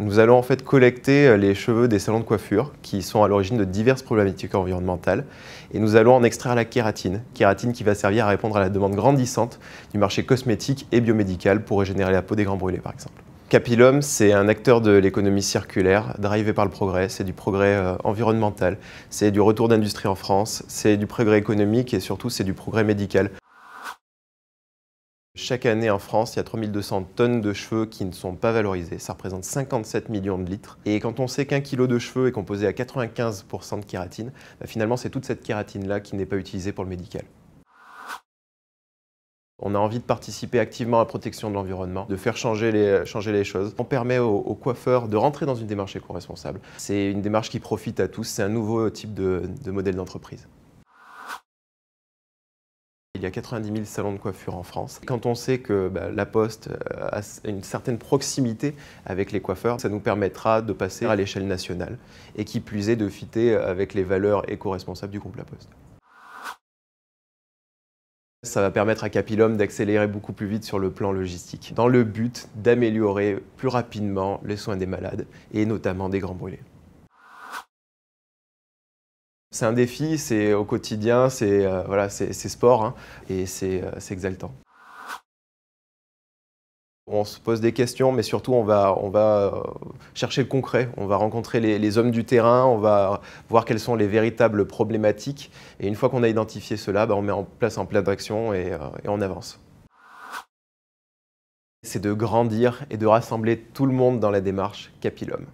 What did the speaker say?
Nous allons en fait collecter euh, les cheveux des salons de coiffure qui sont à l'origine de diverses problématiques environnementales et nous allons en extraire la kératine, kératine qui va servir à répondre à la demande grandissante du marché cosmétique et biomédical pour régénérer la peau des grands brûlés par exemple. Capilum, c'est un acteur de l'économie circulaire, drivé par le progrès, c'est du progrès euh, environnemental, c'est du retour d'industrie en France, c'est du progrès économique et surtout c'est du progrès médical. Chaque année en France, il y a 3200 tonnes de cheveux qui ne sont pas valorisés. Ça représente 57 millions de litres. Et quand on sait qu'un kilo de cheveux est composé à 95% de kératine, bah, finalement c'est toute cette kératine-là qui n'est pas utilisée pour le médical. On a envie de participer activement à la protection de l'environnement, de faire changer les, euh, choses. On permet aux, coiffeurs de rentrer dans une démarche éco-responsable. C'est une démarche qui profite à tous, c'est un nouveau type de modèle d'entreprise. Il y a 90 000 salons de coiffure en France. Quand on sait que bah, La Poste euh, a une certaine proximité avec les coiffeurs, ça nous permettra de passer à l'échelle nationale et qui plus est de fitter avec les valeurs éco-responsables du groupe La Poste. Ça va permettre à Capilum d'accélérer beaucoup plus vite sur le plan logistique, dans le but d'améliorer plus rapidement les soins des malades et notamment des grands brûlés. C'est un défi, c'est au quotidien, c'est euh, sport hein, et euh, c'est exaltant. On se pose des questions, mais surtout on va, euh, chercher le concret, on va rencontrer les, hommes du terrain, on va voir quelles sont les véritables problématiques. Et une fois qu'on a identifié cela, bah, on met en place un plan d'action et, et on avance c'est de grandir et de rassembler tout le monde dans la démarche Capilum.